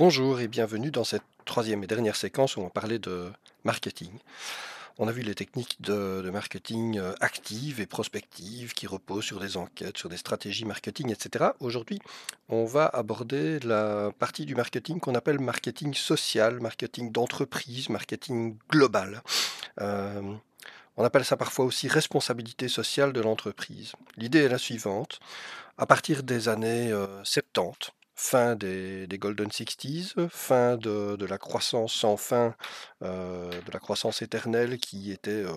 Bonjour et bienvenue dans cette troisième et dernière séquence où on parlait de marketing. On a vu les techniques de, marketing euh, active et prospective qui reposent sur des enquêtes, sur des stratégies marketing, etc. Aujourd'hui, on va aborder la partie du marketing qu'on appelle marketing social, marketing d'entreprise, marketing global. Euh, on appelle ça parfois aussi responsabilité sociale de l'entreprise. L'idée est la suivante. À partir des années 70, euh, fin des, Golden sixties fin de, la croissance sans fin, euh, de la croissance éternelle qui était euh,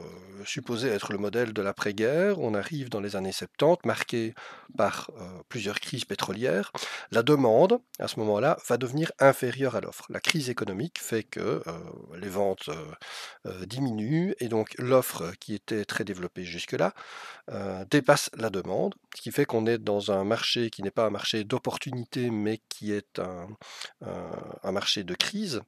supposée être le modèle de l'après-guerre. On arrive dans les années 70, marquée par euh, plusieurs crises pétrolières. La demande, à ce moment-là, va devenir inférieure à l'offre. La crise économique fait que les ventes diminuent et donc l'offre qui était très développée jusque-là dépasse la demande, ce qui fait qu'on est dans un marché qui n'est pas un marché d'opportunité, mais qui est un, marché de crise.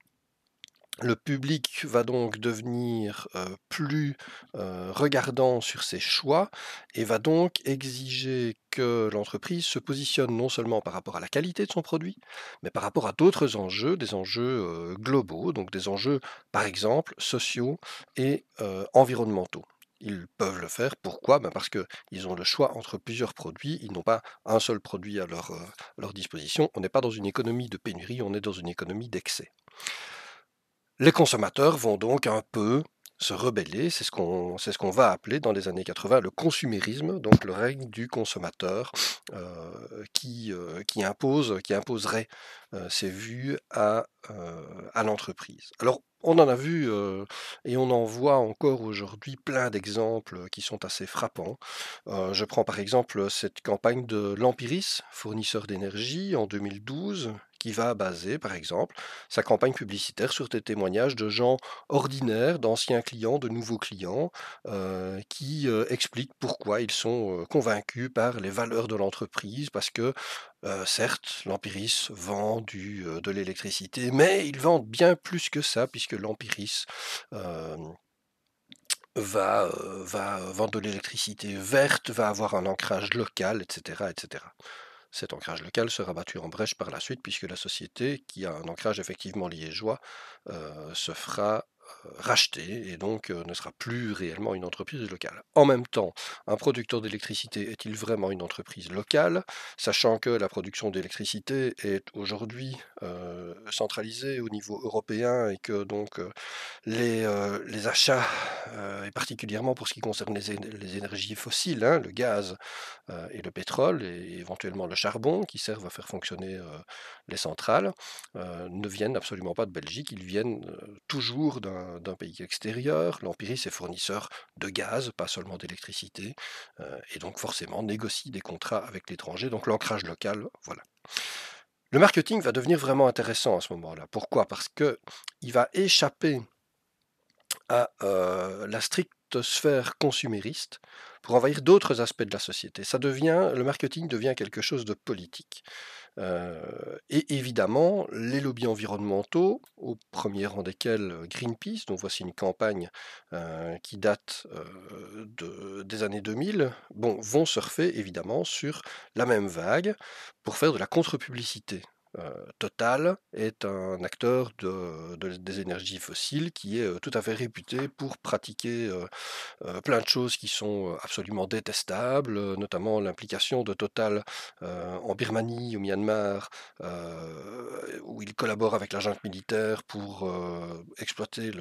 Le public va donc devenir euh, plus euh, regardant sur ses choix et va donc exiger que l'entreprise se positionne non seulement par rapport à la qualité de son produit, mais par rapport à d'autres enjeux, des enjeux euh, globaux, donc des enjeux par exemple sociaux et environnementaux ils peuvent le faire. Pourquoi ben, Parce qu'ils ont le choix entre plusieurs produits. Ils n'ont pas un seul produit euh, à leur disposition. On n'est pas dans une économie de pénurie, on est dans une économie d'excès. Les consommateurs vont donc un peu se rebeller, c'est ce qu'on ce qu'on va appeler dans les années 80 le consumérisme, donc le règne du consommateur euh, qui, euh, qui, impose, qui imposerait euh, ses vues à, à l'entreprise. Alors on en a vu et on en voit encore aujourd'hui plein d'exemples qui sont assez frappants. je prends par exemple cette campagne de l'Empiris, fournisseur d'énergie, en 2012, qui va baser, par exemple, sa campagne publicitaire sur des témoignages de gens ordinaires, d'anciens clients, de nouveaux clients, euh, qui euh, expliquent pourquoi ils sont euh, convaincus par les valeurs de l'entreprise, parce que certes, l'Empiris vend de l'électricité, mais ils vendent bien plus que ça, puisque l'Empiris va, va vendre de l'électricité verte, va avoir un ancrage local, etc. etc. Cet ancrage local sera battu en brèche par la suite puisque la société, qui a un ancrage effectivement liégeois, euh, se fera racheté et donc euh, ne sera plus réellement une entreprise locale. En même temps, un producteur d'électricité est-il vraiment une entreprise locale, sachant que la production d'électricité est aujourd'hui euh, centralisée au niveau européen et que donc euh, les, les achats, et particulièrement pour ce qui concerne les, énergies fossiles, hein, le gaz et le pétrole et éventuellement le charbon qui servent à faire fonctionner les centrales, ne viennent absolument pas de Belgique, ils viennent toujours d'un d'un pays extérieur. L'Empire, est fournisseur de gaz, pas seulement d'électricité, euh, et donc forcément négocie des contrats avec l'étranger. Donc l'ancrage local, voilà. Le marketing va devenir vraiment intéressant à ce moment-là. Pourquoi Parce que il va échapper à euh, la stricte sphère consumériste pour envahir d'autres aspects de la société. Ça devient, le marketing devient quelque chose de politique. Euh, et évidemment, les lobbies environnementaux, au premier rang desquels euh, Greenpeace, dont voici une campagne euh, qui date des années 2000, bon, vont surfer évidemment sur la même vague pour faire de la contre-publicité. Euh, Total est un acteur de, des énergies fossiles qui est euh, tout à fait réputé pour pratiquer euh, plein de choses qui sont absolument détestables, notamment l'implication de Total en Birmanie, au Myanmar, où il collabore avec la militaire pour exploiter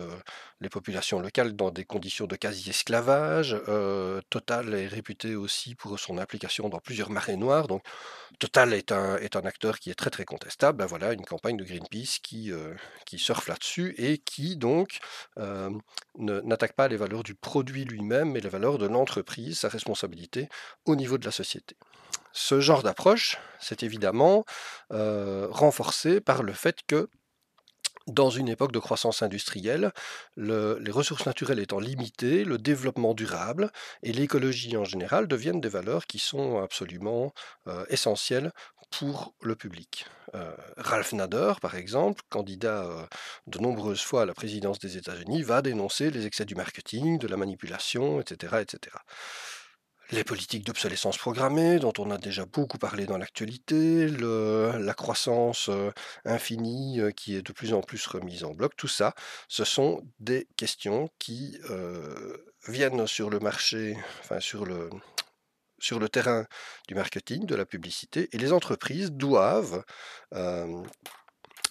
les populations locales dans des conditions de quasi-esclavage. Total est réputé aussi pour son implication dans plusieurs marées noires. Donc Total est un, est un acteur qui est très très content stable, bah, voilà une campagne de Greenpeace qui, euh, qui surfe là-dessus et qui donc euh, n'attaque pas les valeurs du produit lui-même, mais les valeurs de l'entreprise, sa responsabilité au niveau de la société. Ce genre d'approche, c'est évidemment euh, renforcé par le fait que dans une époque de croissance industrielle, les ressources naturelles étant limitées, le développement durable et l'écologie en général deviennent des valeurs qui sont absolument essentielles pour le public. Euh, Ralph Nader, par exemple, candidat euh, de nombreuses fois à la présidence des États-Unis, va dénoncer les excès du marketing, de la manipulation, etc. etc. Les politiques d'obsolescence programmée, dont on a déjà beaucoup parlé dans l'actualité, la croissance euh, infinie qui est de plus en plus remise en bloc, tout ça, ce sont des questions qui viennent sur le marché, enfin sur le, sur le terrain du marketing, de la publicité, et les entreprises doivent,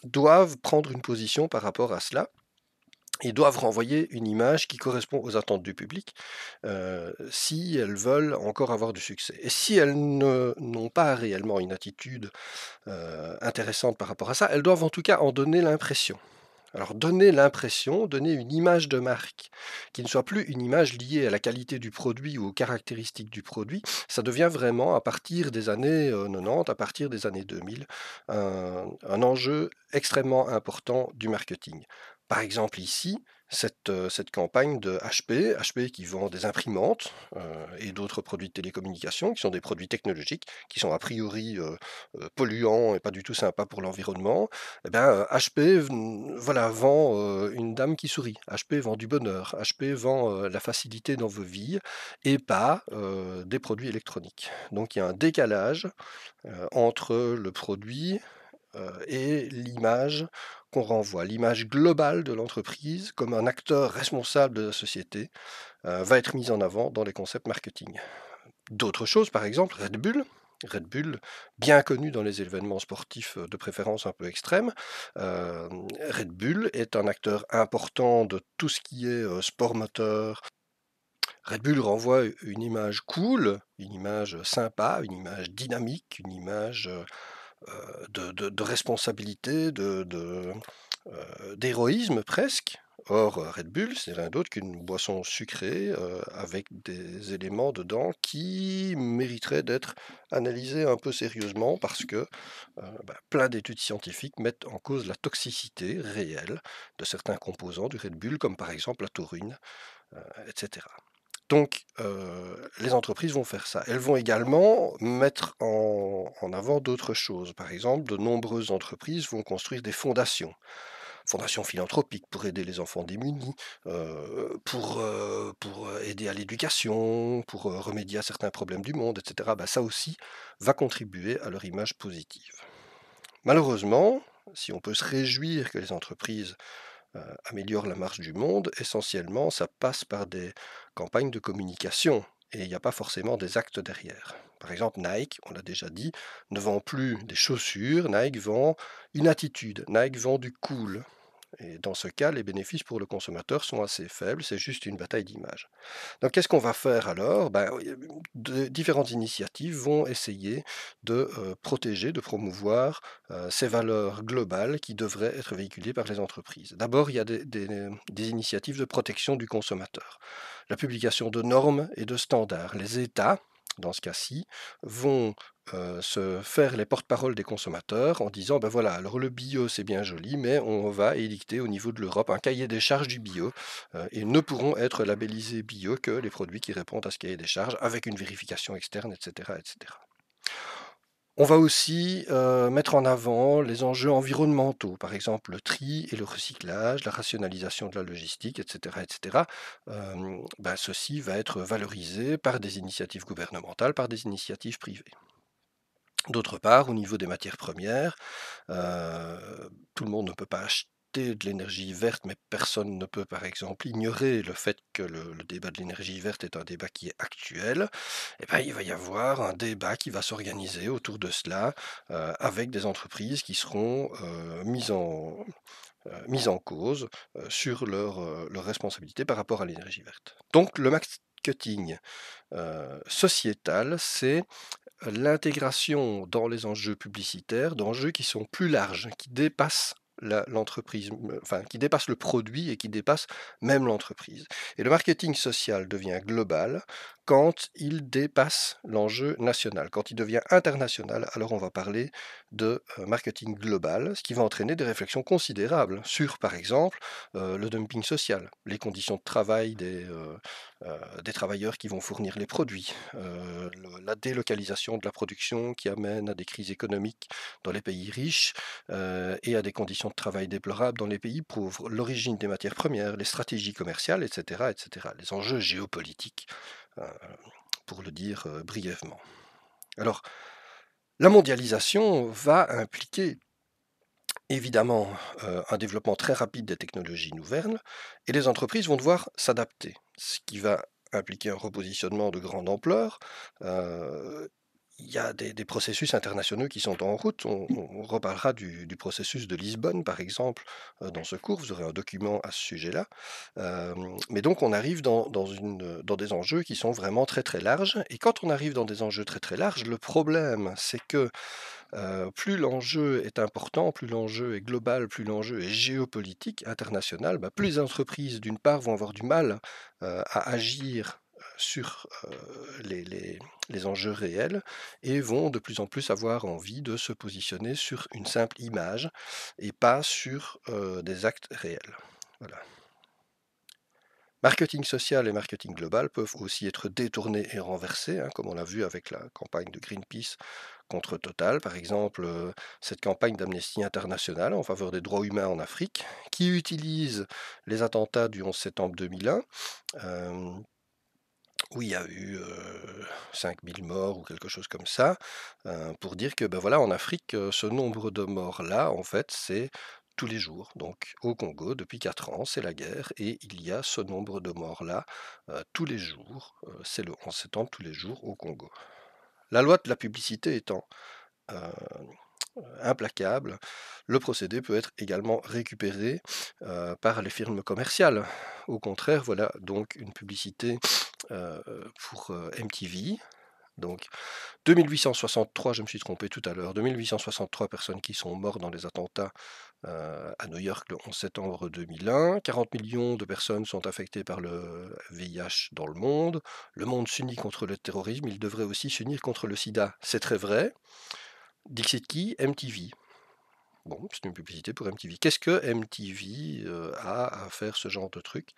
doivent prendre une position par rapport à cela et doivent renvoyer une image qui correspond aux attentes du public si elles veulent encore avoir du succès. Et si elles n'ont pas réellement une attitude intéressante par rapport à ça, elles doivent en tout cas en donner l'impression. Alors donner l'impression, donner une image de marque qui ne soit plus une image liée à la qualité du produit ou aux caractéristiques du produit, ça devient vraiment à partir des années 90, euh, à partir des années 2000, un, un enjeu extrêmement important du marketing. Par exemple ici, euh, cette, campagne de HP, HP qui vend des imprimantes euh, et d'autres produits de télécommunication, qui sont des produits technologiques, qui sont a priori euh, polluants et pas du tout sympas pour l'environnement. Eh bien, HP voilà, vend une dame qui sourit, HP vend du bonheur, HP vend la facilité dans vos vies et pas des produits électroniques. Donc il y a un décalage entre le produit, euh, et l'image qu'on renvoie, l'image globale de l'entreprise comme un acteur responsable de la société euh, va être mise en avant dans les concepts marketing. D'autres choses, par exemple Red Bull, Red Bull, bien connu dans les événements sportifs euh, de préférence un peu extrêmes. Red Bull est un acteur important de tout ce qui est sport moteur. Red Bull renvoie une image cool, une image sympa, une image dynamique, une image... Euh, de, responsabilité, euh, d'héroïsme presque. Or, Red Bull, c'est rien d'autre qu'une boisson sucrée euh, avec des éléments dedans qui mériteraient d'être analysés un peu sérieusement parce que bah, plein d'études scientifiques mettent en cause la toxicité réelle de certains composants du Red Bull, comme par exemple la taurine, etc. Donc, euh, les entreprises vont faire ça. Elles vont également mettre en, avant d'autres choses. Par exemple, de nombreuses entreprises vont construire des fondations fondations philanthropiques pour aider les enfants démunis, euh, euh, pour, aider à l'éducation, pour remédier à certains problèmes du monde, etc. Bah, ça aussi va contribuer à leur image positive. Malheureusement, si on peut se réjouir que les entreprises euh, améliore la marche du monde, essentiellement, ça passe par des campagnes de communication et il n'y a pas forcément des actes derrière. Par exemple, Nike, on l'a déjà dit, ne vend plus des chaussures, Nike vend une attitude, Nike vend du cool. Et dans ce cas, les bénéfices pour le consommateur sont assez faibles, c'est juste une bataille d'image. Donc qu'est-ce qu'on va faire alors ben, Différentes initiatives vont essayer de euh, protéger, de promouvoir euh, ces valeurs globales qui devraient être véhiculées par les entreprises. D'abord, il y a des initiatives de protection du consommateur. La publication de normes et de standards. Les États, dans ce cas-ci, vont se faire les porte paroles des consommateurs en disant ben voilà, alors le bio c'est bien joli, mais on va édicter au niveau de l'Europe un cahier des charges du bio et ne pourront être labellisés bio que les produits qui répondent à ce cahier des charges avec une vérification externe, etc. etc. On va aussi euh, mettre en avant les enjeux environnementaux, par exemple le tri et le recyclage, la rationalisation de la logistique, etc. etc. Bah, ceci va être valorisé par des initiatives gouvernementales, par des initiatives privées. D'autre part, au niveau des matières premières, euh, tout le monde ne peut pas acheter de l'énergie verte, mais personne ne peut, par exemple, ignorer le fait que le, débat de l'énergie verte est un débat qui est actuel, Et eh ben, il va y avoir un débat qui va s'organiser autour de cela euh, avec des entreprises qui seront euh, mises en, euh, en cause sur leur, responsabilités leur, responsabilité par rapport à l'énergie verte. Donc le marketing sociétal, c'est l'intégration dans les enjeux publicitaires d'enjeux qui sont plus larges, qui dépassent l'entreprise, enfin qui dépasse le produit et qui dépasse même l'entreprise. Et le marketing social devient global quand il dépasse l'enjeu national, quand il devient international, alors on va parler de euh, marketing global, ce qui va entraîner des réflexions considérables sur, par exemple, euh, le dumping social, les conditions de travail des, euh, travailleurs qui vont fournir les produits, la délocalisation de la production qui amène à des crises économiques dans les pays riches et à des conditions de travail déplorables dans les pays pauvres, l'origine des matières premières, les stratégies commerciales, etc., etc., les enjeux géopolitiques pour le dire euh, brièvement. Alors, la mondialisation va impliquer évidemment euh, un développement très rapide des technologies nouvelles et les entreprises vont devoir s'adapter, ce qui va impliquer un repositionnement de grande ampleur euh, il y a des, processus internationaux qui sont en route. On, mmh. reparlera du, processus de Lisbonne, par exemple, euh, dans ce cours. Vous aurez un document à ce sujet-là. Euh, mais donc, on arrive dans, une, dans, des enjeux qui sont vraiment très, très larges. Et quand on arrive dans des enjeux très, très larges, le problème, c'est que euh, plus l'enjeu est important, plus l'enjeu est global, plus l'enjeu est géopolitique, international, bah, plus les entreprises, d'une part, vont avoir du mal à agir sur euh, les, enjeux réels et vont de plus en plus avoir envie de se positionner sur une simple image et pas sur euh, des actes réels. Marketing social et marketing global peuvent aussi être détournés et renversés, hein, comme on l'a vu avec la campagne de Greenpeace contre Total, par exemple, euh, cette campagne d'Amnesty International en faveur des droits humains en Afrique, qui utilise les attentats du 11 septembre 2001 où il y a eu 5000 morts ou quelque chose comme ça, pour dire que ben voilà, en Afrique, ce nombre de morts-là, en fait, c'est tous les jours. Donc au Congo, depuis 4 ans, c'est la guerre, et il y a ce nombre de morts-là tous les jours, c'est le 11 septembre tous les jours au Congo. La loi de la publicité étant euh, implacable, le procédé peut être également récupéré euh, par les firmes commerciales. Au contraire, voilà donc une publicité euh, pour MTV. Donc 2863, je me suis trompé tout à l'heure, 2863 personnes qui sont mortes dans les attentats à New York le 11 septembre 2001, 40 millions de personnes sont affectées par le VIH dans le monde, le monde s'unit contre le terrorisme, il devrait aussi s'unir contre le sida, c'est très vrai. Dixit Key, MTV. Bon, c'est une publicité pour MTV. Qu'est-ce que MTV euh, a à faire ce genre de truc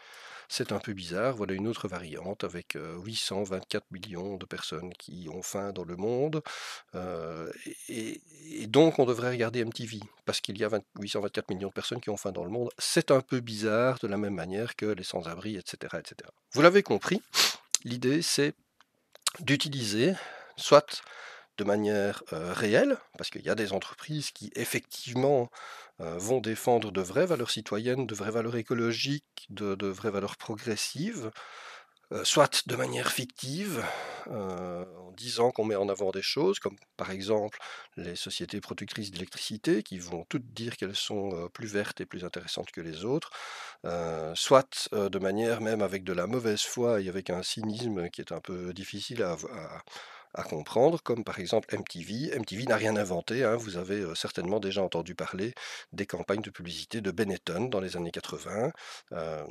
C'est un peu bizarre. Voilà une autre variante avec 824 euh, millions de personnes qui ont faim dans le monde. Euh, et, donc, on devrait regarder MTV parce qu'il y a 824 millions de personnes qui ont faim dans le monde. C'est un peu bizarre de la même manière que les sans-abri, etc., etc. Vous l'avez compris, l'idée c'est d'utiliser soit de manière réelle, parce qu'il y a des entreprises qui effectivement vont défendre de vraies valeurs citoyennes, de vraies valeurs écologiques, de, de vraies valeurs progressives, soit de manière fictive, en disant qu'on met en avant des choses, comme par exemple les sociétés productrices d'électricité, qui vont toutes dire qu'elles sont plus vertes et plus intéressantes que les autres, soit de manière même avec de la mauvaise foi et avec un cynisme qui est un peu difficile à à comprendre, comme par exemple MTV. MTV n'a rien inventé, hein. vous avez euh, certainement déjà entendu parler des campagnes de publicité de Benetton dans les années 80, euh,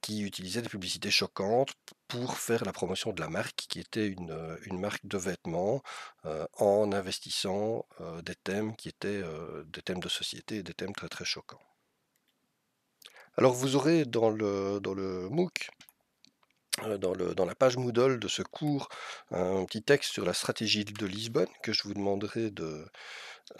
qui utilisaient des publicités choquantes pour faire la promotion de la marque, qui était une, euh, marque de vêtements, en investissant des thèmes qui étaient des thèmes de société des thèmes très très choquants. Alors vous aurez dans le, dans le MOOC euh, dans, la page Moodle de ce cours un petit texte sur la stratégie de Lisbonne que je vous demanderai de,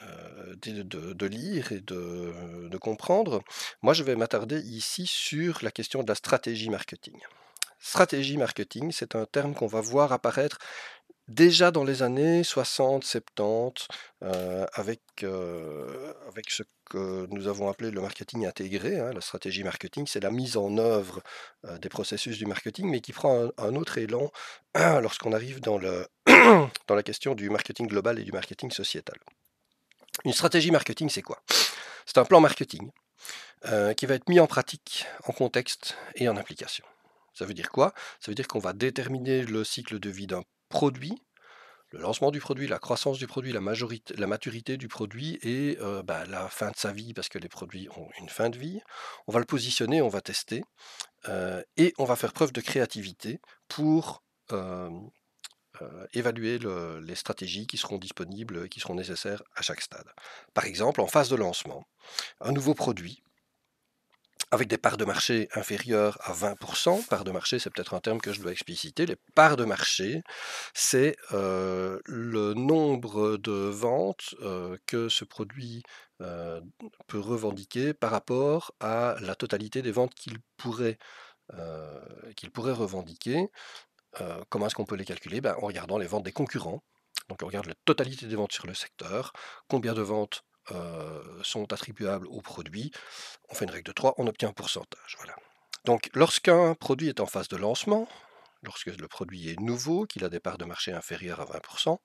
euh, de, lire et de, comprendre. Moi, je vais m'attarder ici sur la question de la stratégie marketing. Stratégie marketing, c'est un terme qu'on va voir apparaître déjà dans les années 60, 70, euh, avec, avec ce nous avons appelé le marketing intégré. Hein, la stratégie marketing, c'est la mise en œuvre euh, des processus du marketing, mais qui prend un, autre élan lorsqu'on arrive dans, le dans la question du marketing global et du marketing sociétal. Une stratégie marketing, c'est quoi C'est un plan marketing euh, qui va être mis en pratique, en contexte et en application. Ça veut dire quoi Ça veut dire qu'on va déterminer le cycle de vie d'un produit, le lancement du produit, la croissance du produit, la, majorité, la maturité du produit et euh, bah, la fin de sa vie, parce que les produits ont une fin de vie. On va le positionner, on va tester euh, et on va faire preuve de créativité pour euh, évaluer les stratégies qui seront disponibles et qui seront nécessaires à chaque stade. Par exemple, en phase de lancement, un nouveau produit avec des parts de marché inférieures à 20%, parts de marché c'est peut-être un terme que je dois expliciter, les parts de marché c'est euh, le nombre de ventes euh, que ce produit euh, peut revendiquer par rapport à la totalité des ventes qu'il pourrait, qu'il pourrait revendiquer. comment est-ce qu'on peut les calculer ben, En regardant les ventes des concurrents. Donc on regarde la totalité des ventes sur le secteur, combien de ventes euh, sont attribuables au produit, on fait une règle de 3, on obtient un pourcentage. Voilà. Donc lorsqu'un produit est en phase de lancement, lorsque le produit est nouveau, qu'il a des parts de marché inférieures à 20%,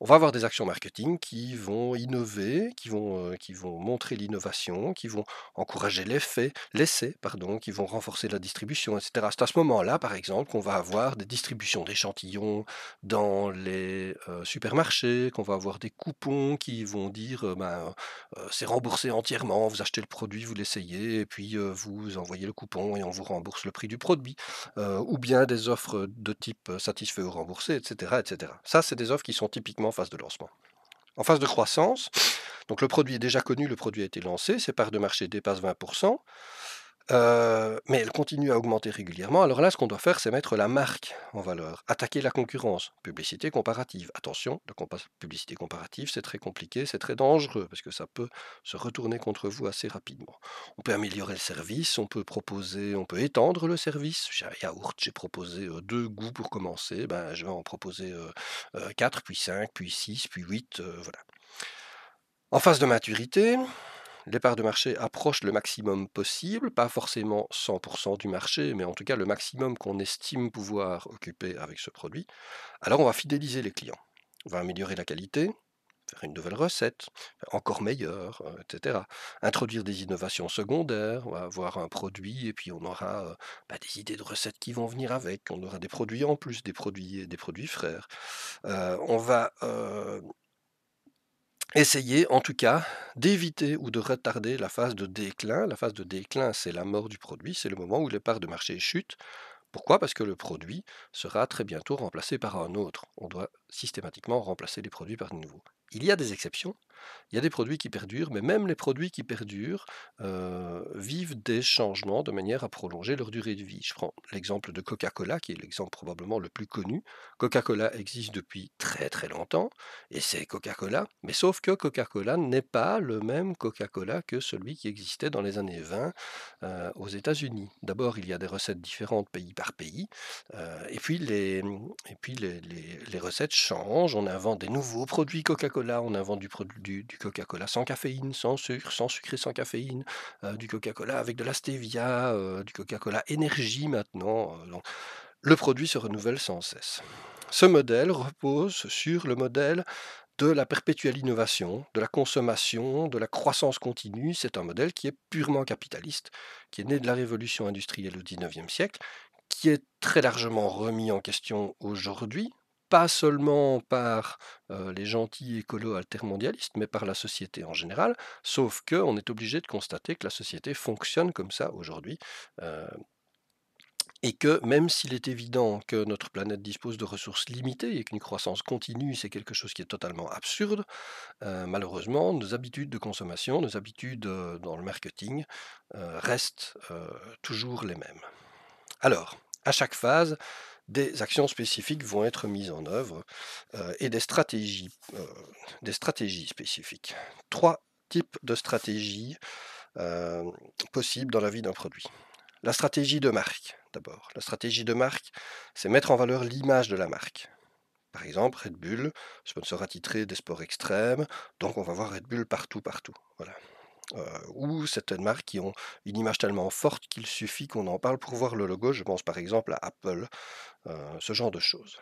on va avoir des actions marketing qui vont innover, qui vont, euh, qui vont montrer l'innovation, qui vont encourager l'effet, l'essai, pardon, qui vont renforcer la distribution, etc. C'est à ce moment-là, par exemple, qu'on va avoir des distributions d'échantillons dans les euh, supermarchés, qu'on va avoir des coupons qui vont dire euh, ben, c'est remboursé entièrement, vous achetez le produit, vous l'essayez, et puis vous envoyez le coupon et on vous rembourse le prix du produit. ou bien des offres de type satisfait ou remboursé, etc. etc. Ça, c'est des offres qui sont typiquement en phase de lancement. En phase de croissance, donc le produit est déjà connu, le produit a été lancé, ses parts de marché dépassent 20%. Euh, mais elle continue à augmenter régulièrement. Alors là, ce qu'on doit faire, c'est mettre la marque en valeur, attaquer la concurrence, publicité comparative. Attention, la publicité comparative, c'est très compliqué, c'est très dangereux, parce que ça peut se retourner contre vous assez rapidement. On peut améliorer le service, on peut proposer, on peut étendre le service. J'ai yaourt, j'ai proposé euh, deux goûts pour commencer, ben, je vais en proposer 4, euh, quatre, puis cinq, puis six, puis huit, voilà. En phase de maturité, les parts de marché approche le maximum possible, pas forcément 100% du marché, mais en tout cas le maximum qu'on estime pouvoir occuper avec ce produit, alors on va fidéliser les clients. On va améliorer la qualité, faire une nouvelle recette, encore meilleure, euh, etc. Introduire des innovations secondaires, on va avoir un produit et puis on aura euh, bah, des idées de recettes qui vont venir avec, on aura des produits en plus, des produits, des produits frères. Euh, on va essayer en tout cas d'éviter ou de retarder la phase de déclin. La phase de déclin, c'est la mort du produit, c'est le moment où les parts de marché chutent. Pourquoi Parce que le produit sera très bientôt remplacé par un autre. On doit systématiquement remplacer les produits par de nouveaux. Il y a des exceptions. Il y a des produits qui perdurent, mais même les produits qui perdurent vivent des changements de manière à prolonger leur durée de vie. Je prends l'exemple de Coca-Cola, qui est l'exemple probablement le plus connu. Coca-Cola existe depuis très très longtemps, et c'est Coca-Cola, mais sauf que Coca-Cola n'est pas le même Coca-Cola que celui qui existait dans les années 20 aux États-Unis. D'abord, il y a des recettes différentes pays par pays, et puis, les, et puis les, les recettes changent, on invente des nouveaux produits Coca-Cola Là, on invente du, du Coca-Cola sans caféine, sans sucre, sans et sans caféine, euh, du Coca-Cola avec de la stevia, euh, du Coca-Cola énergie maintenant. Euh, le produit se renouvelle sans cesse. Ce modèle repose sur le modèle de la perpétuelle innovation, de la consommation, de la croissance continue. C'est un modèle qui est purement capitaliste, qui est né de la révolution industrielle au XIXe siècle, qui est très largement remis en question aujourd'hui pas seulement par les gentils écolos altermondialistes, mais par la société en général, sauf qu'on est obligé de constater que la société fonctionne comme ça aujourd'hui. et que même s'il est évident que notre planète dispose de ressources limitées et qu'une croissance continue, c'est quelque chose qui est totalement absurde, malheureusement, nos habitudes de consommation, nos habitudes dans le marketing restent toujours les mêmes. Alors, à chaque phase, des actions spécifiques vont être mises en œuvre euh, et des stratégies, euh, des stratégies spécifiques. Trois types de stratégies euh, possibles dans la vie d'un produit. La stratégie de marque, d'abord. La stratégie de marque, c'est mettre en valeur l'image de la marque. Par exemple, Red Bull, sponsor titré des sports extrêmes, donc on va voir Red Bull partout, partout. Voilà. Euh, ou certaines marques qui ont une image tellement forte qu'il suffit qu'on en parle pour voir le logo. Je pense par exemple à Apple, euh, ce genre de choses.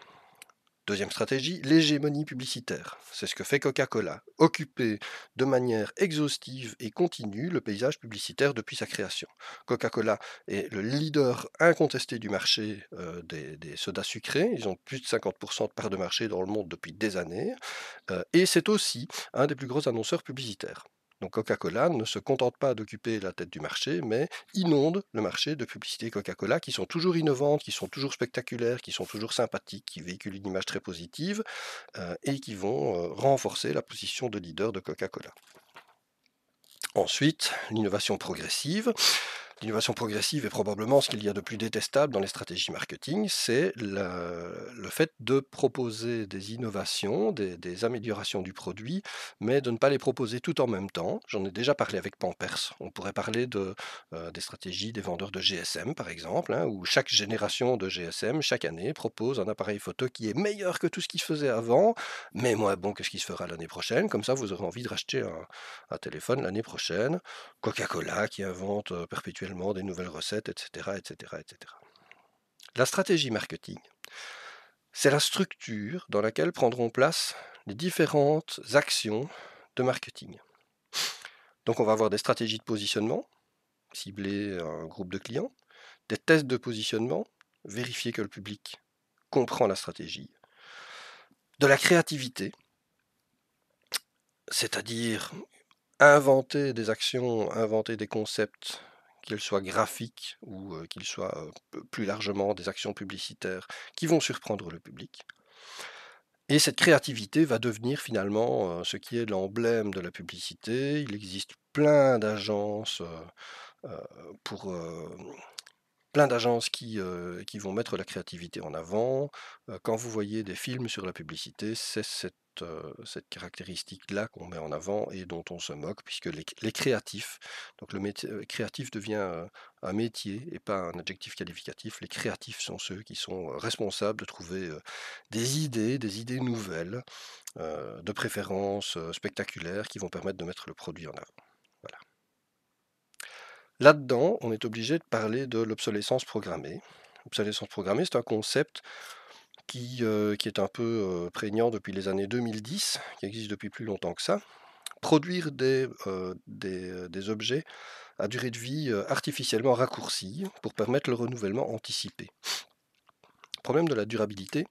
Deuxième stratégie, l'hégémonie publicitaire. C'est ce que fait Coca-Cola, occuper de manière exhaustive et continue le paysage publicitaire depuis sa création. Coca-Cola est le leader incontesté du marché euh, des, sodas sucrés. Ils ont plus de 50% de parts de marché dans le monde depuis des années. et c'est aussi un des plus gros annonceurs publicitaires. Donc Coca-Cola ne se contente pas d'occuper la tête du marché, mais inonde le marché de publicités Coca-Cola qui sont toujours innovantes, qui sont toujours spectaculaires, qui sont toujours sympathiques, qui véhiculent une image très positive euh, et qui vont euh, renforcer la position de leader de Coca-Cola. Ensuite, l'innovation progressive. L'innovation progressive est probablement ce qu'il y a de plus détestable dans les stratégies marketing, c'est le, fait de proposer des innovations, des, améliorations du produit, mais de ne pas les proposer tout en même temps. J'en ai déjà parlé avec Pampers. On pourrait parler de, euh, des stratégies des vendeurs de GSM, par exemple, hein, où chaque génération de GSM, chaque année, propose un appareil photo qui est meilleur que tout ce qui se faisait avant, mais moins bon que ce qui se fera l'année prochaine. Comme ça, vous aurez envie de racheter un, un téléphone l'année prochaine. Coca-Cola qui invente euh, perpétuellement des nouvelles recettes, etc. etc., etc. La stratégie marketing, c'est la structure dans laquelle prendront place les différentes actions de marketing. Donc on va avoir des stratégies de positionnement, cibler un groupe de clients, des tests de positionnement, vérifier que le public comprend la stratégie, de la créativité, c'est-à-dire inventer des actions, inventer des concepts qu'elles soient graphiques ou qu'ils soient plus largement des actions publicitaires qui vont surprendre le public. Et cette créativité va devenir finalement ce qui est l'emblème de la publicité. Il existe plein d'agences pour plein d'agences qui, qui, vont mettre la créativité en avant. Quand vous voyez des films sur la publicité, c'est cette cette caractéristique-là qu'on met en avant et dont on se moque, puisque les, créatifs, donc le métier, euh, créatif devient un métier et pas un adjectif qualificatif, les créatifs sont ceux qui sont responsables de trouver des idées, des idées nouvelles, de préférence spectaculaires, qui vont permettre de mettre le produit en avant. Là-dedans, on est obligé de parler de l'obsolescence programmée. L'obsolescence programmée, c'est un concept euh, qui, est un peu euh, prégnant depuis les années 2010, qui existe depuis plus longtemps que ça. Produire des, euh, des, objets à durée de vie artificiellement raccourcie pour permettre le renouvellement anticipé. Le problème de la durabilité,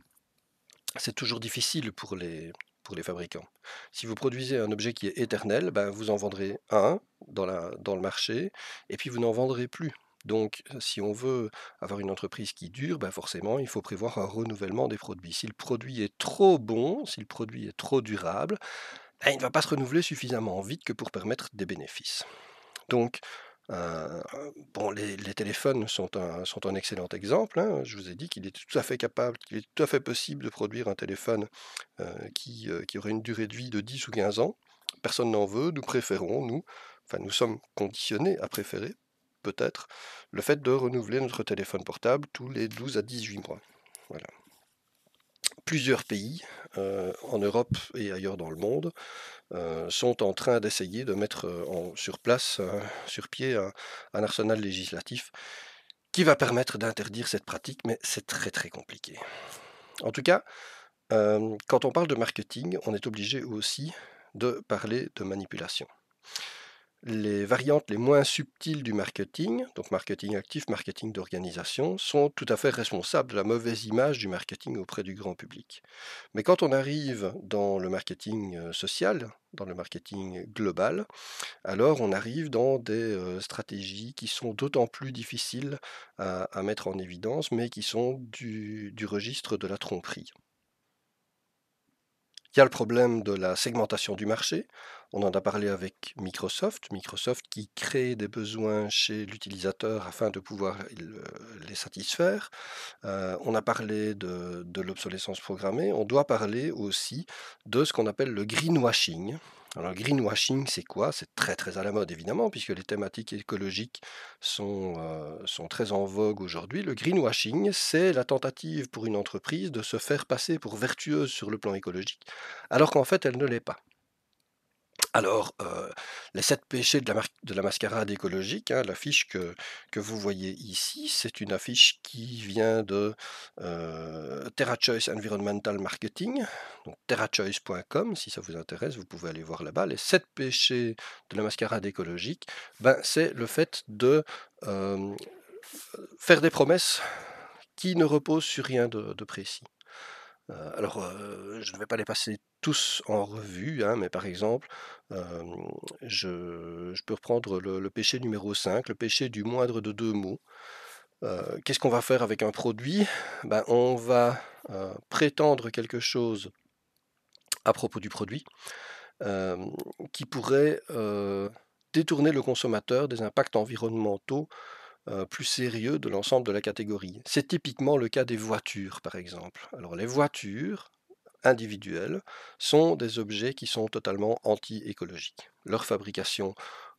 c'est toujours difficile pour les, pour les fabricants. Si vous produisez un objet qui est éternel, ben, vous en vendrez un dans, la, dans le marché, et puis vous n'en vendrez plus. Donc, si on veut avoir une entreprise qui dure, bah, forcément, il faut prévoir un renouvellement des produits. Si le produit est trop bon, si le produit est trop durable, bah, il ne va pas se renouveler suffisamment vite que pour permettre des bénéfices. Donc, bon, les, téléphones sont un, sont un excellent exemple. Hein. Je vous ai dit qu'il est tout à fait capable, qu'il est tout à fait possible de produire un téléphone qui, qui aurait une durée de vie de 10 ou 15 ans. Personne n'en veut, nous préférons, nous, enfin nous sommes conditionnés à préférer peut-être, le fait de renouveler notre téléphone portable tous les 12 à 18 mois. Voilà. Plusieurs pays, euh, en Europe et ailleurs dans le monde, euh, sont en train d'essayer de mettre euh, en, sur place, sur pied, un, un arsenal législatif qui va permettre d'interdire cette pratique, mais c'est très très compliqué. En tout cas, quand on parle de marketing, on est obligé aussi de parler de manipulation les variantes les moins subtiles du marketing, donc marketing actif, marketing d'organisation, sont tout à fait responsables de la mauvaise image du marketing auprès du grand public. Mais quand on arrive dans le marketing euh, social, dans le marketing global, alors on arrive dans des euh, stratégies qui sont d'autant plus difficiles à, mettre en évidence, mais qui sont du registre de la tromperie. Il y a le problème de la segmentation du marché. On en a parlé avec Microsoft. Microsoft qui crée des besoins chez l'utilisateur afin de pouvoir euh, les satisfaire. Euh, on a parlé de l'obsolescence programmée. On doit parler aussi de ce qu'on appelle le greenwashing. Alors, greenwashing, c'est quoi C'est très très à la mode évidemment, puisque les thématiques écologiques sont, euh, sont très en vogue aujourd'hui. Le greenwashing, c'est la tentative pour une entreprise de se faire passer pour vertueuse sur le plan écologique, alors qu'en fait elle ne l'est pas. Alors, euh, les sept péchés de la, mascarade écologique, hein, l'affiche que, vous voyez ici, c'est une affiche qui vient de euh, TerraChoice Environmental Marketing, donc terrachoice.com, si ça vous intéresse, vous pouvez aller voir là-bas. Les sept péchés de la mascarade écologique, ben, c'est le fait de euh, faire des promesses qui ne reposent sur rien de précis. Euh, alors, euh, je ne vais pas les passer tous en revue, hein, mais par exemple, euh, je, peux reprendre le, péché numéro 5, le péché du moindre de deux mots. Qu'est-ce qu'on va faire avec un produit ben, On va prétendre quelque chose à propos du produit qui pourrait détourner le consommateur des impacts environnementaux euh, plus sérieux de l'ensemble de la catégorie. C'est typiquement le cas des voitures, par exemple. Alors les voitures individuelles sont des objets qui sont totalement anti-écologiques. Leur fabrication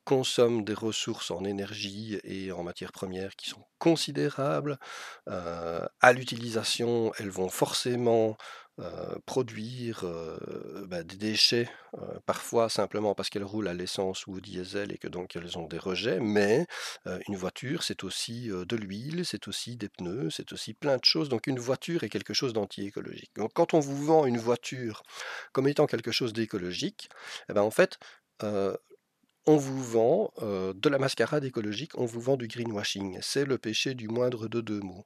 consomme des ressources en énergie et en matières premières qui sont considérables. Euh, à l'utilisation, elles vont forcément euh, produire euh, bah, des déchets, euh, parfois simplement parce qu'elles roulent à l'essence ou au diesel et que donc elles ont des rejets, mais une voiture, c'est aussi de l'huile, c'est aussi des pneus, c'est aussi plein de choses. Donc une voiture est quelque chose d'anti-écologique. Donc quand on vous vend une voiture comme étant quelque chose d'écologique, eh ben, en fait, on vous vend de la mascarade écologique, on vous vend du greenwashing. C'est le péché du moindre de deux mots.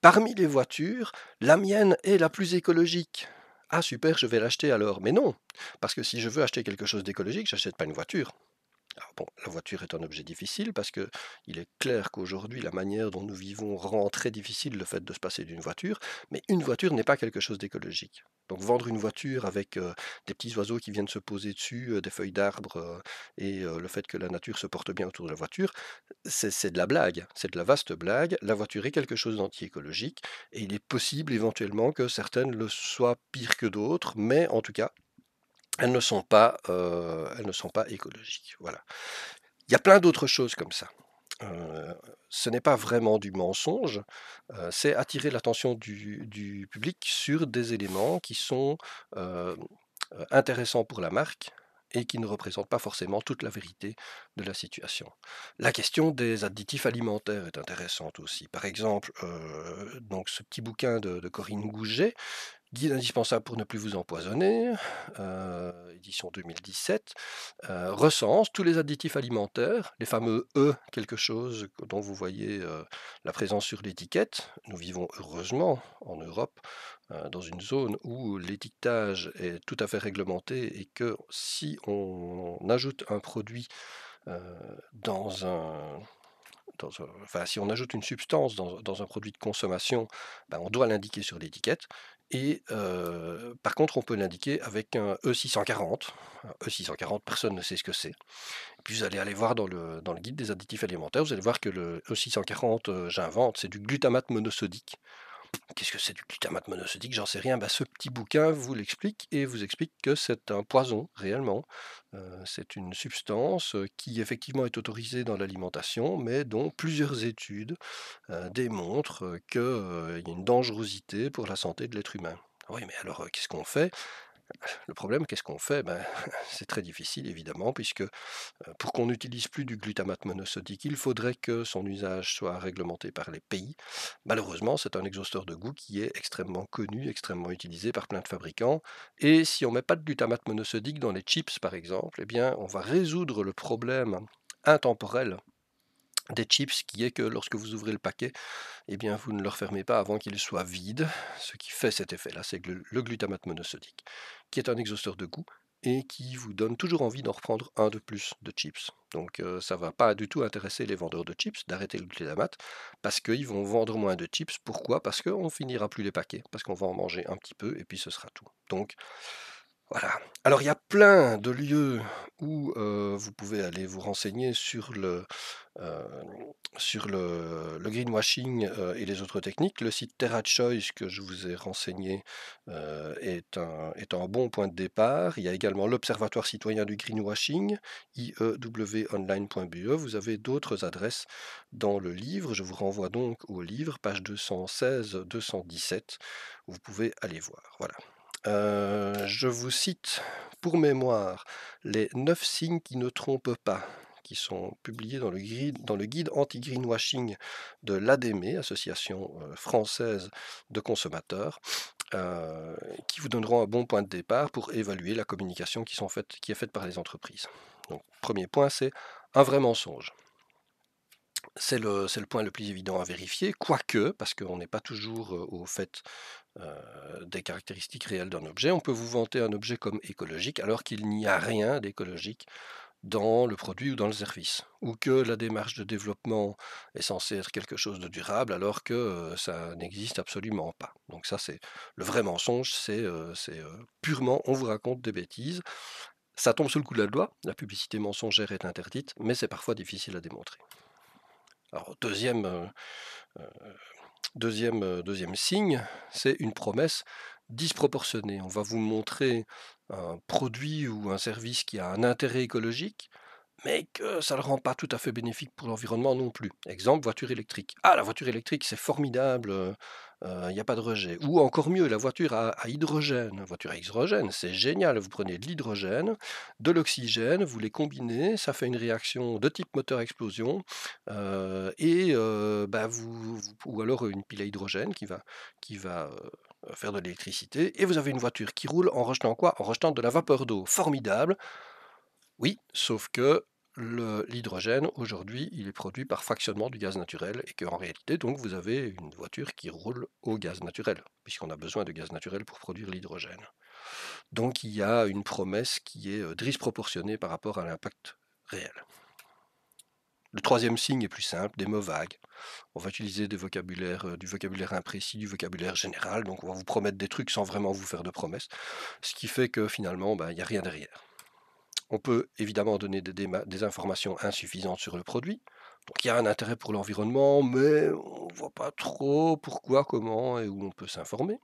Parmi les voitures, la mienne est la plus écologique. Ah super, je vais l'acheter alors. Mais non, parce que si je veux acheter quelque chose d'écologique, j'achète pas une voiture la voiture est un objet difficile parce que il est clair qu'aujourd'hui la manière dont nous vivons rend très difficile le fait de se passer d'une voiture, mais une voiture n'est pas quelque chose d'écologique. Donc vendre une voiture avec des petits oiseaux qui viennent se poser dessus, des feuilles d'arbres et le fait que la nature se porte bien autour de la voiture, c'est de la blague, c'est de la vaste blague. La voiture est quelque chose d'anti-écologique et il est possible éventuellement que certaines le soient pire que d'autres, mais en tout cas, elles ne sont pas, euh, elles ne sont pas écologiques. Voilà. Il y a plein d'autres choses comme ça. Euh, ce n'est pas vraiment du mensonge, euh, c'est attirer l'attention du, public sur des éléments qui sont intéressants pour la marque et qui ne représentent pas forcément toute la vérité de la situation. La question des additifs alimentaires est intéressante aussi. Par exemple, donc ce petit bouquin de Corinne Gouget Guide indispensable pour ne plus vous empoisonner, euh, édition 2017, euh, recense tous les additifs alimentaires, les fameux E quelque chose dont vous voyez euh, la présence sur l'étiquette. Nous vivons heureusement en Europe dans une zone où l'étiquetage est tout à fait réglementé et que si on ajoute un produit dans un, si on ajoute une substance dans, un produit de consommation, ben, on doit l'indiquer sur l'étiquette. Et par contre, on peut l'indiquer avec un E640. E640, personne ne sait ce que c'est. Puis vous allez aller voir dans le, guide des additifs alimentaires, vous allez voir que le E640, j'invente, c'est du glutamate monosodique. Qu'est-ce que c'est du glutamate monosodique J'en sais rien. Bah, ce petit bouquin vous l'explique et vous explique que c'est un poison réellement. Euh, c'est une substance euh, qui effectivement est autorisée dans l'alimentation, mais dont plusieurs études euh, démontrent qu'il y a une dangerosité pour la santé de l'être humain. Oui, mais alors qu'est-ce qu'on fait le problème, qu'est-ce qu'on fait ben, C'est très difficile, évidemment, puisque euh, pour qu'on n'utilise plus du glutamate monosodique, il faudrait que son usage soit réglementé par les pays. Malheureusement, c'est un exhausteur de goût qui est extrêmement connu, extrêmement utilisé par plein de fabricants. Et si on ne met pas de glutamate monosodique dans les chips, par exemple, eh bien, on va résoudre le problème intemporel des chips qui est que lorsque vous ouvrez le paquet, eh bien vous ne le refermez pas avant qu'il soit vide. Ce qui fait cet effet-là, c'est le glutamate monosodique qui est un exhausteur de goût et qui vous donne toujours envie d'en reprendre un de plus de chips. Donc euh, ça ne va pas du tout intéresser les vendeurs de chips d'arrêter le d'amate parce qu'ils vont vendre moins de chips. Pourquoi Parce qu'on finira plus les paquets, parce qu'on va en manger un petit peu, et puis ce sera tout. Donc alors il y a plein de lieux où euh, vous pouvez aller vous renseigner sur le, euh, sur le, greenwashing euh, et les autres techniques. Le site TerraChoice que je vous ai renseigné est, un, bon point de départ. Il y a également l'Observatoire citoyen du greenwashing, iewonline.be. Vous avez d'autres adresses dans le livre. Je vous renvoie donc au livre, page 216-217. Vous pouvez aller voir. Voilà. Euh, je vous cite pour mémoire les neuf signes qui ne trompent pas qui sont publiés dans le, guide, anti-greenwashing de l'ADME, Association euh, française de consommateurs, euh, qui vous donneront un bon point de départ pour évaluer la communication qui, qui est faite par les entreprises. Donc, premier point, c'est un vrai mensonge. C'est le, point le plus évident à vérifier, quoique, parce qu'on n'est pas toujours au fait des caractéristiques réelles d'un objet, on peut vous vanter un objet comme écologique alors qu'il n'y a rien d'écologique dans le produit ou dans le service, ou que la démarche de développement est censée être quelque chose de durable alors que ça n'existe absolument pas. Donc ça c'est le vrai mensonge, c'est purement on vous raconte des bêtises. Ça tombe sous le coup de la loi, la publicité mensongère est interdite, mais c'est parfois difficile à démontrer. Alors, deuxième, euh, euh, deuxième, euh, deuxième signe, c'est une promesse disproportionnée. On va vous montrer un produit ou un service qui a un intérêt écologique, mais que ça ne le rend pas tout à fait bénéfique pour l'environnement non plus. Exemple, voiture électrique. Ah, la voiture électrique, c'est formidable, euh, euh, il n'y a pas de rejet. Ou encore mieux, la voiture à, hydrogène, voiture à hydrogène, c'est génial. Vous prenez de l'hydrogène, de l'oxygène, vous les combinez, ça fait une réaction de type moteur-explosion, euh, et bah, vous, ou alors une pile à hydrogène qui va, qui va faire de l'électricité, et vous avez une voiture qui roule en rejetant quoi En rejetant de la vapeur d'eau. Formidable oui, sauf que l'hydrogène, aujourd'hui, il est produit par fractionnement du gaz naturel et qu'en réalité, donc, vous avez une voiture qui roule au gaz naturel, puisqu'on a besoin de gaz naturel pour produire l'hydrogène. Donc, il y a une promesse qui est euh, disproportionnée par rapport à l'impact réel. Le troisième signe est plus simple, des mots vagues. On va utiliser des euh, du vocabulaire imprécis, du vocabulaire général, donc on va vous promettre des trucs sans vraiment vous faire de promesses, ce qui fait que finalement, bah, il n'y a rien derrière. On peut évidemment donner des, informations insuffisantes sur le produit. Donc il y a un intérêt pour l'environnement, mais on ne voit pas trop pourquoi, comment et où on peut s'informer.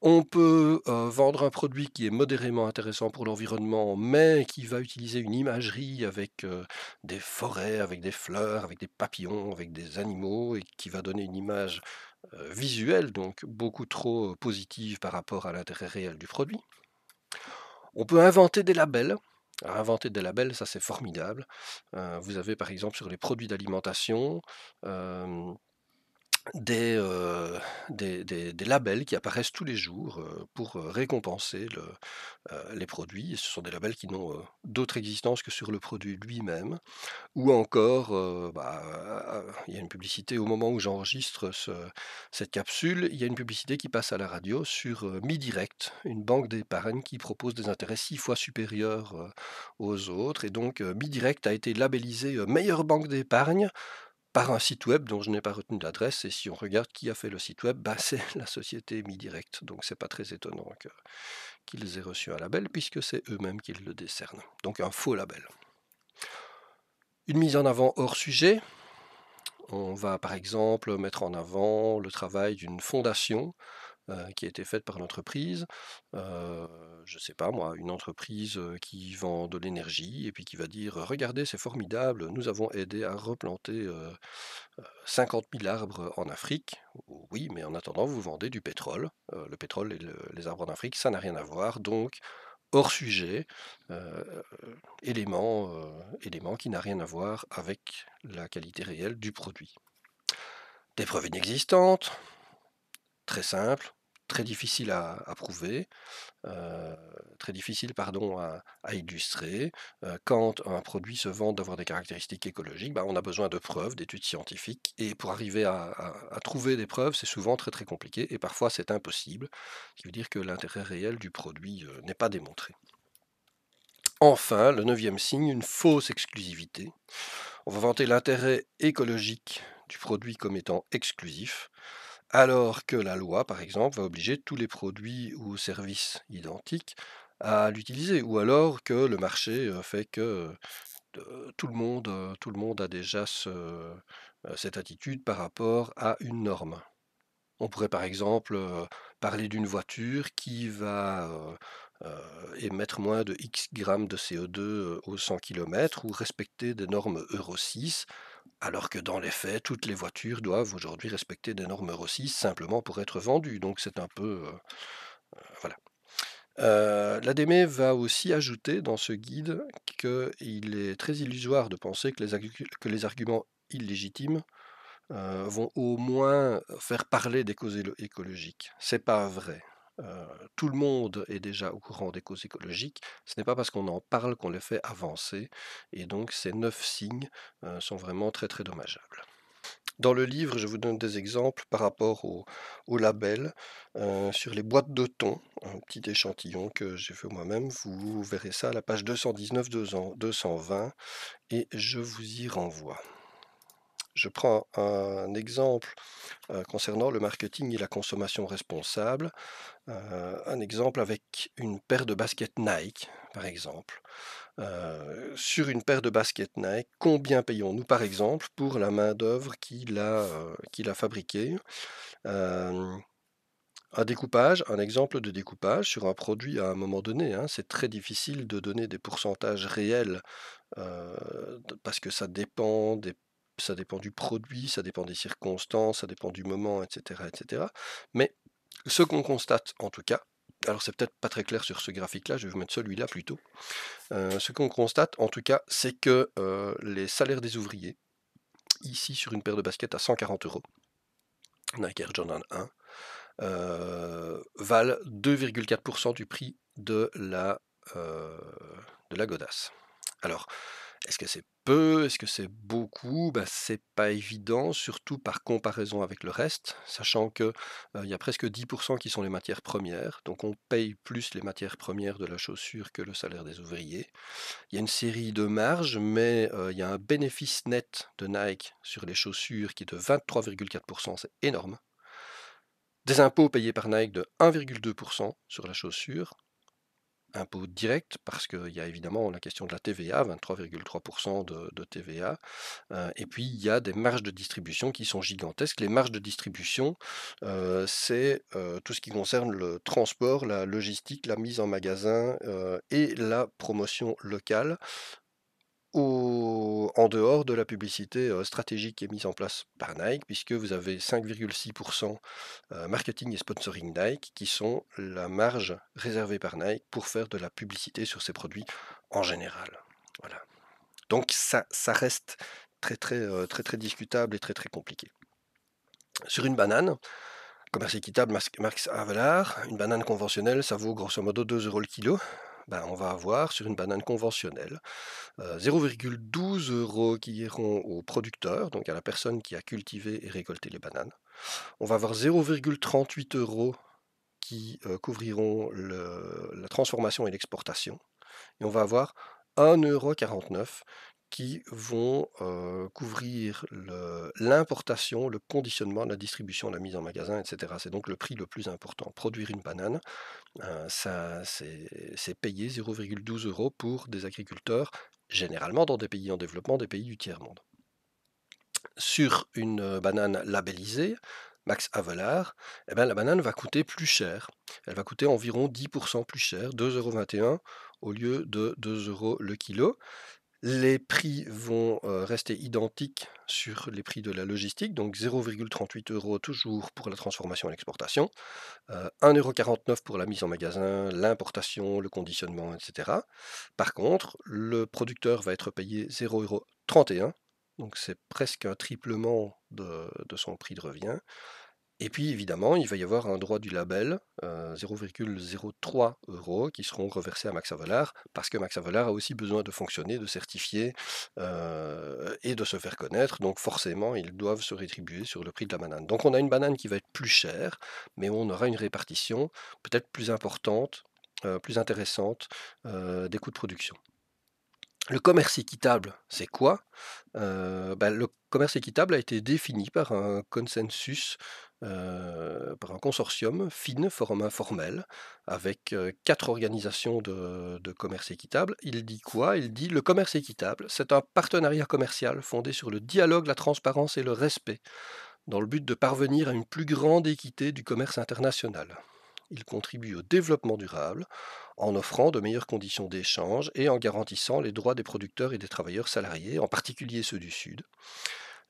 On peut euh, vendre un produit qui est modérément intéressant pour l'environnement, mais qui va utiliser une imagerie avec euh, des forêts, avec des fleurs, avec des papillons, avec des animaux, et qui va donner une image euh, visuelle, donc beaucoup trop positive par rapport à l'intérêt réel du produit. On peut inventer des labels inventer des labels, ça c'est formidable. vous avez par exemple sur les produits d'alimentation, euh, des, des, labels qui apparaissent tous les jours euh, pour euh, récompenser les produits. ce sont des labels qui n'ont d'autre existence que sur le produit lui-même. Ou encore, bah, il y a une publicité au moment où j'enregistre cette capsule, il y a une publicité qui passe à la radio sur MiDirect, une banque d'épargne qui propose des intérêts six fois supérieurs aux autres. Et donc MiDirect a été labellisé meilleure banque d'épargne par un site web dont je n'ai pas retenu l'adresse. Et si on regarde qui a fait le site web, bah, c'est la société MiDirect. Donc c'est pas très étonnant qu'ils aient reçu un label puisque c'est eux-mêmes qui le décernent. Donc un faux label. Une mise en avant hors sujet. On va par exemple mettre en avant le travail d'une fondation bah, qui a été faite par l'entreprise. je ne sais pas moi, une entreprise qui vend de l'énergie et puis qui va dire Regardez, c'est formidable, nous avons aidé à replanter 50 000 arbres en Afrique. Oui, mais en attendant, vous vendez du pétrole. le pétrole et les arbres en Afrique, ça n'a rien à voir. Donc, hors sujet, élément, élément, qui n'a rien à voir avec la qualité réelle du produit. Des preuves inexistantes, très simple très difficile à, prouver, euh, très difficile pardon, à, illustrer. Euh, quand un produit se vante d'avoir des caractéristiques écologiques, bah, on a besoin de preuves, d'études scientifiques, et pour arriver à, trouver des preuves, c'est souvent très très compliqué, et parfois c'est impossible, ce qui veut dire que l'intérêt réel du produit euh, n'est pas démontré. Enfin, le neuvième signe, une fausse exclusivité. On va vanter l'intérêt écologique du produit comme étant exclusif, alors que la loi, par exemple, va obliger tous les produits ou services identiques à l'utiliser, ou alors que le marché euh, fait que euh, tout le monde, euh, tout le monde a déjà cette attitude par rapport à une norme. On pourrait par exemple parler d'une voiture qui va émettre euh, moins de X grammes de CO2 euh, aux 100 km ou respecter des normes Euro 6, alors que dans les faits, toutes les voitures doivent aujourd'hui respecter des normes Euro 6 simplement pour être vendues. Donc c'est un peu... Euh, voilà. Euh, L'ADEME va aussi ajouter dans ce guide qu'il est très illusoire de penser que les, les arguments illégitimes vont au moins faire parler des causes écologiques. C'est pas vrai tout le monde est déjà au courant des causes écologiques. Ce n'est pas parce qu'on en parle qu'on les fait avancer. Et donc ces neuf signes sont vraiment très très dommageables. Dans le livre, je vous donne des exemples par rapport au, label sur les boîtes de thon, un petit échantillon que j'ai fait moi-même. Vous verrez ça à la page 219-220 et je vous y renvoie. Je prends un exemple euh, concernant le marketing et la consommation responsable. Euh, un exemple avec une paire de baskets Nike, par exemple. Euh, sur une paire de baskets Nike, combien payons-nous, par exemple, pour la main-d'œuvre qui l'a fabriquée un découpage, un exemple de découpage sur un produit à un moment donné. Hein. c'est très difficile de donner des pourcentages réels parce que ça dépend des ça dépend du produit, ça dépend des circonstances, ça dépend du moment, etc. etc. Mais ce qu'on constate en tout cas, alors c'est peut-être pas très clair sur ce graphique-là, je vais vous mettre celui-là plutôt. Euh, ce qu'on constate en tout cas, c'est que euh, les salaires des ouvriers, ici sur une paire de baskets à 140 euros, Nike Air Jordan 1, euh, valent 2,4% du prix de la, de la godasse. Alors, est-ce que c'est peu Est-ce que c'est beaucoup bah, C'est pas évident, surtout par comparaison avec le reste, sachant qu'il il y a presque 10% qui sont les matières premières, donc on paye plus les matières premières de la chaussure que le salaire des ouvriers. Il y a une série de marges, mais il y a un bénéfice net de Nike sur les chaussures qui est de 23,4%, c'est énorme. Des impôts payés par Nike de 1,2% sur la chaussure, Impôts direct, parce qu'il y a évidemment la question de la TVA, 23,3% de, TVA, euh, et puis il y a des marges de distribution qui sont gigantesques. Les marges de distribution, euh, c'est euh, tout ce qui concerne le transport, la logistique, la mise en magasin et la promotion locale ou en dehors de la publicité euh, stratégique qui est mise en place par Nike, puisque vous avez 5,6% euh, marketing et sponsoring Nike, qui sont la marge réservée par Nike pour faire de la publicité sur ses produits en général. Donc ça, reste très très, euh, très très, discutable et très très compliqué. Sur une banane, commerce équitable, Marx Avalar, une banane conventionnelle, ça vaut grosso modo 2 euros le kilo. Ben, on va avoir sur une banane conventionnelle 0,12 euh, euros qui iront au producteur, donc à la personne qui a cultivé et récolté les bananes. On va avoir 0,38 euros qui euh, couvriront la transformation et l'exportation. Et on va avoir euros qui vont couvrir l'importation, le, conditionnement, la distribution, la mise en magasin, etc. C'est donc le prix le plus important. Produire une banane, c'est payer 0,12 euros pour des agriculteurs, généralement dans des pays en développement, des pays du tiers-monde. Sur une banane labellisée, Max Avelar, eh ben, la banane va coûter plus cher. Elle va coûter environ 10% plus cher, 2,21 euros au lieu de 2 euros le kilo. Les prix vont euh, rester identiques sur les prix de la logistique, donc 0,38 euros toujours pour la transformation et l'exportation, 1,49€ euh, pour la mise en magasin, l'importation, le conditionnement, etc. Par contre, le producteur va être payé 0,31€, donc c'est presque un triplement de son prix de revient. Et puis évidemment, il va y avoir un droit du label, 0,03 euh, euros, qui seront reversés à Max Havelaar, parce que Max Havelaar a aussi besoin de fonctionner, de certifier euh, et de se faire connaître. Donc forcément, ils doivent se rétribuer sur le prix de la banane. Donc on a une banane qui va être plus chère, mais on aura une répartition peut-être plus importante, euh, plus intéressante des coûts de production. Le commerce équitable, c'est quoi bah, Le commerce équitable a été défini par un consensus euh, par un consortium, FIN, Forum Informel, avec euh, quatre organisations de, de, commerce équitable. Il dit quoi Il dit le commerce équitable, c'est un partenariat commercial fondé sur le dialogue, la transparence et le respect, dans le but de parvenir à une plus grande équité du commerce international. Il contribue au développement durable en offrant de meilleures conditions d'échange et en garantissant les droits des producteurs et des travailleurs salariés, en particulier ceux du Sud.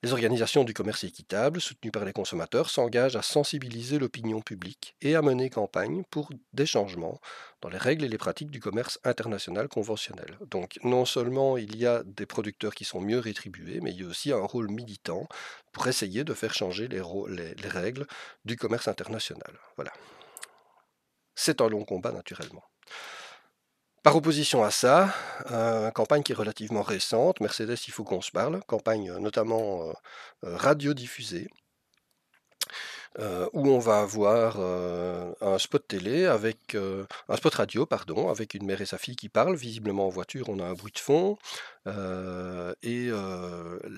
Les organisations du commerce équitable, soutenues par les consommateurs, s'engagent à sensibiliser l'opinion publique et à mener campagne pour des changements dans les règles et les pratiques du commerce international conventionnel. Donc non seulement il y a des producteurs qui sont mieux rétribués, mais il y a aussi un rôle militant pour essayer de faire changer les, les règles du commerce international. Voilà. C'est un long combat naturellement. Par opposition à ça, euh, une campagne qui est relativement récente, Mercedes, il faut qu'on se parle, campagne euh, notamment euh, radiodiffusée, où on va avoir un spot télé avec un spot radio, pardon, avec une mère et sa fille qui parlent. Visiblement en voiture, on a un bruit de fond et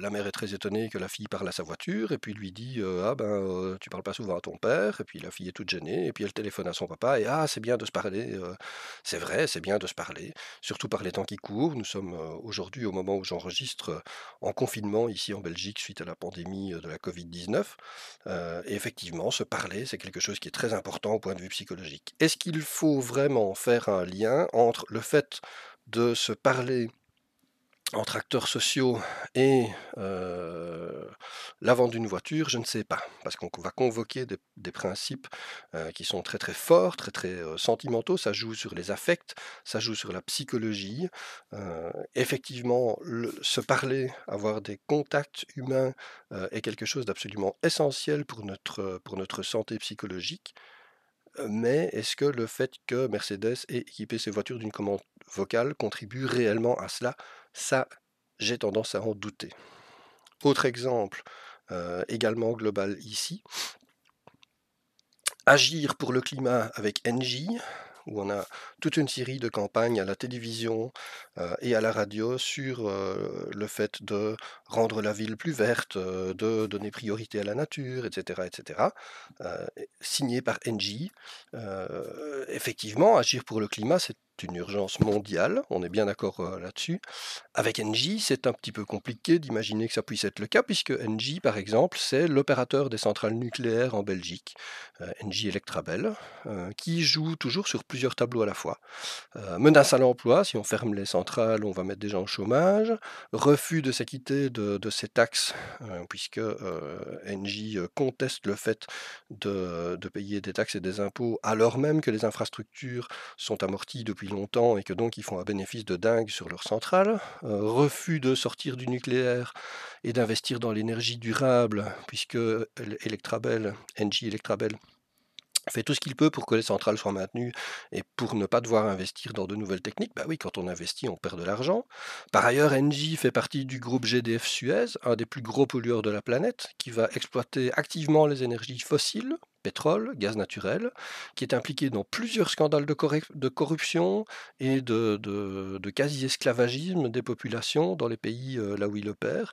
la mère est très étonnée que la fille parle à sa voiture et puis lui dit euh, Ah ben, euh, tu parles pas souvent à ton père. Et puis la fille est toute gênée. Et puis elle téléphone à son papa et Ah, c'est bien de se parler. Euh, c'est vrai, c'est bien de se parler. Surtout par les temps qui courent. Nous sommes aujourd'hui, au moment où j'enregistre, en confinement ici en Belgique suite à la pandémie de la Covid-19. et effectivement, se parler, c'est quelque chose qui est très important au point de vue psychologique. Est-ce qu'il faut vraiment faire un lien entre le fait de se parler entre acteurs sociaux et euh, la vente d'une voiture, je ne sais pas, parce qu'on va convoquer des, principes euh, qui sont très très forts, très très euh, sentimentaux, ça joue sur les affects, ça joue sur la psychologie. effectivement, se parler, avoir des contacts humains est quelque chose d'absolument essentiel pour notre, pour notre santé psychologique mais est-ce que le fait que Mercedes ait équipé ses voitures d'une commande vocale contribue réellement à cela ça, j'ai tendance à en douter. Autre exemple, euh, également global ici, Agir pour le climat avec NJ, où on a toute une série de campagnes à la télévision euh, et à la radio sur euh, le fait de rendre la ville plus verte, euh, de donner priorité à la nature, etc. etc. signé par Engie. Euh, effectivement, agir pour le climat, c'est une urgence mondiale, on est bien d'accord euh, là-dessus. Avec Engie, c'est un petit peu compliqué d'imaginer que ça puisse être le cas, puisque Engie, par exemple, c'est l'opérateur des centrales nucléaires en Belgique, euh, Engie Electrabel, qui joue toujours sur plusieurs tableaux à la fois. menace à l'emploi, si on ferme les centrales, on va mettre des gens au chômage, refus de s'acquitter de de, ces taxes, euh, puisque euh, Engie euh, conteste le fait de, de, payer des taxes et des impôts alors même que les infrastructures sont amorties depuis longtemps et que donc ils font un bénéfice de dingue sur leur centrale. refus de sortir du nucléaire et d'investir dans l'énergie durable, puisque Electrabel, Engie Electrabel, fait tout ce qu'il peut pour que les centrales soient maintenues et pour ne pas devoir investir dans de nouvelles techniques. Bah oui, quand on investit, on perd de l'argent. Par ailleurs, Engie fait partie du groupe GDF Suez, un des plus gros pollueurs de la planète, qui va exploiter activement les énergies fossiles, pétrole, gaz naturel, qui est impliqué dans plusieurs scandales de, corruption et de, de quasi-esclavagisme des populations dans les pays euh, là où il opère,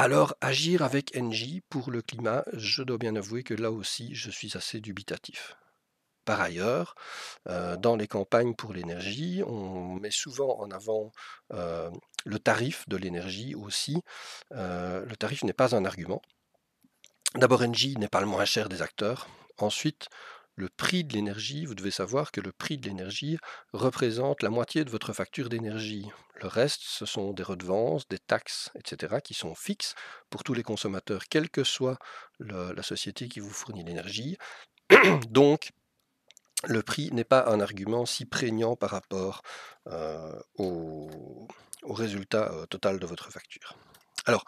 alors, agir avec NJ pour le climat, je dois bien avouer que là aussi, je suis assez dubitatif. Par ailleurs, euh, dans les campagnes pour l'énergie, on met souvent en avant euh, le tarif de l'énergie aussi. Euh, le tarif n'est pas un argument. D'abord, NJ n'est pas le moins cher des acteurs. Ensuite, le prix de l'énergie, vous devez savoir que le prix de l'énergie représente la moitié de votre facture d'énergie. Le reste, ce sont des redevances, des taxes, etc., qui sont fixes pour tous les consommateurs, quelle que soit la société qui vous fournit l'énergie. Donc, le prix n'est pas un argument si prégnant par rapport euh, au, résultat euh, total de votre facture. Alors,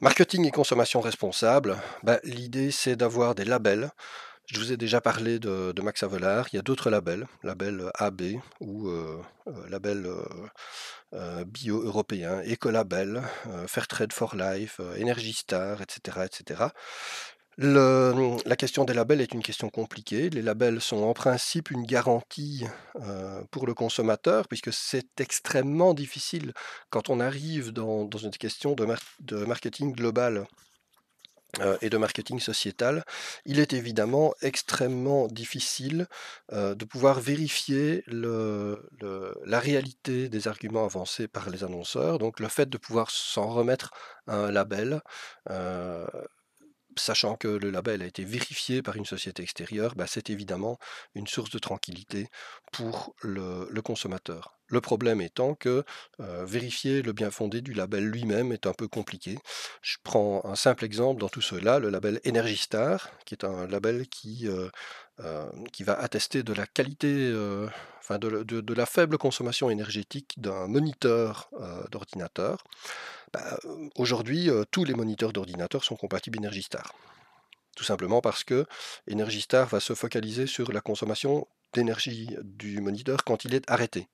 marketing et consommation responsable, bah, l'idée c'est d'avoir des labels je vous ai déjà parlé de, Max Avelar. Il y a d'autres labels, label euh, AB ou euh, euh, label bio européen, Ecolabel, Fairtrade for Life, Energy Star, etc. etc. la question des labels est une question compliquée. Les labels sont en principe une garantie pour le consommateur, puisque c'est extrêmement difficile quand on arrive dans, une question de marketing global euh, et de marketing sociétal, il est évidemment extrêmement difficile euh, de pouvoir vérifier la réalité des arguments avancés par les annonceurs. Donc le fait de pouvoir s'en remettre à un label, euh, sachant que le label a été vérifié par une société extérieure, bah, c'est évidemment une source de tranquillité pour le consommateur. Le problème étant que vérifier le bien fondé du label lui-même est un peu compliqué. Je prends un simple exemple dans tout cela, le label Energy Star, qui est un label qui, qui va attester de la qualité, enfin de, la faible consommation énergétique d'un moniteur d'ordinateur. Bah, aujourd'hui, tous les moniteurs d'ordinateur sont compatibles Energy Star. Tout simplement parce que Energy Star va se focaliser sur la consommation d'énergie du moniteur quand il est arrêté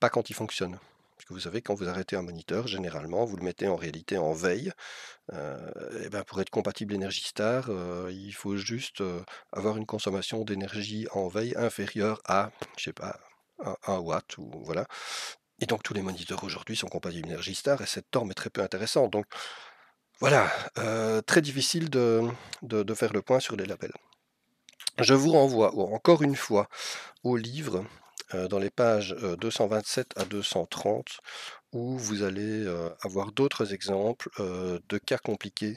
pas quand il fonctionne. Parce que vous savez, quand vous arrêtez un moniteur, généralement, vous le mettez en réalité en veille. Euh, et ben, pour être compatible Energy Star, euh, il faut juste euh, avoir une consommation d'énergie en veille inférieure à, je sais pas, 1 watt ou voilà. Et donc tous les moniteurs aujourd'hui sont compatibles Energy Star et cette norme est très peu intéressante. Donc voilà, très difficile de faire le point sur les labels. Je vous renvoie encore une fois au livre euh, dans les pages 227 euh, à 230 où vous allez euh, avoir d'autres exemples de cas compliqués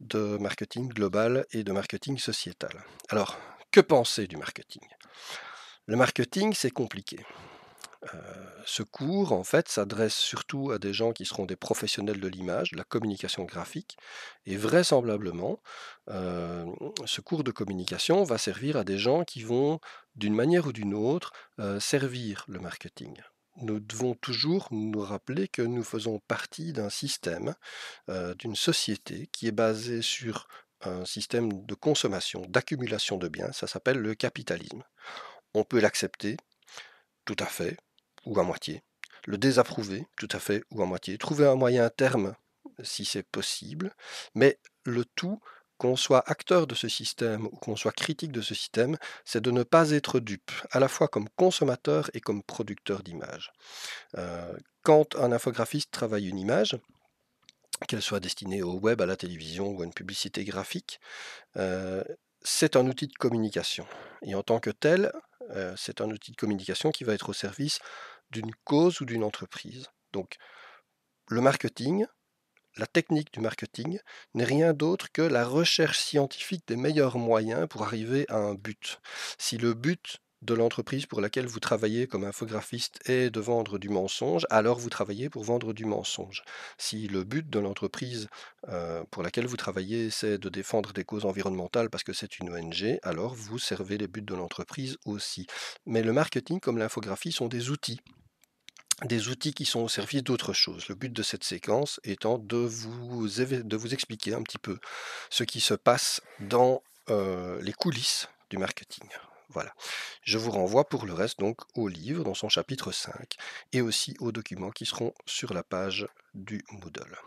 de marketing global et de marketing sociétal. Alors, que penser du marketing Le marketing, c'est compliqué. Euh, ce cours, en fait, s'adresse surtout à des gens qui seront des professionnels de l'image, de la communication graphique, et vraisemblablement, euh, ce cours de communication va servir à des gens qui vont, d'une manière ou d'une autre, euh, servir le marketing. Nous devons toujours nous rappeler que nous faisons partie d'un système, d'une société qui est basée sur un système de consommation, d'accumulation de biens, ça s'appelle le capitalisme. On peut l'accepter, tout à fait, ou à moitié, le désapprouver tout à fait ou à moitié, trouver un moyen terme si c'est possible, mais le tout, qu'on soit acteur de ce système ou qu'on soit critique de ce système, c'est de ne pas être dupe, à la fois comme consommateur et comme producteur d'images. Euh, quand un infographiste travaille une image, qu'elle soit destinée au web, à la télévision ou à une publicité graphique, euh, c'est un outil de communication. Et en tant que tel, euh, c'est un outil de communication qui va être au service d'une cause ou d'une entreprise. Donc, le marketing, la technique du marketing, n'est rien d'autre que la recherche scientifique des meilleurs moyens pour arriver à un but. Si le but de l'entreprise pour laquelle vous travaillez comme infographiste est de vendre du mensonge, alors vous travaillez pour vendre du mensonge. Si le but de l'entreprise euh, pour laquelle vous travaillez, c'est de défendre des causes environnementales parce que c'est une ONG, alors vous servez les buts de l'entreprise aussi. Mais le marketing comme l'infographie sont des outils des outils qui sont au service d'autres choses. Le but de cette séquence étant de vous, de vous expliquer un petit peu ce qui se passe dans euh, les coulisses du marketing. Voilà. Je vous renvoie pour le reste donc au livre dans son chapitre 5 et aussi aux documents qui seront sur la page du Moodle.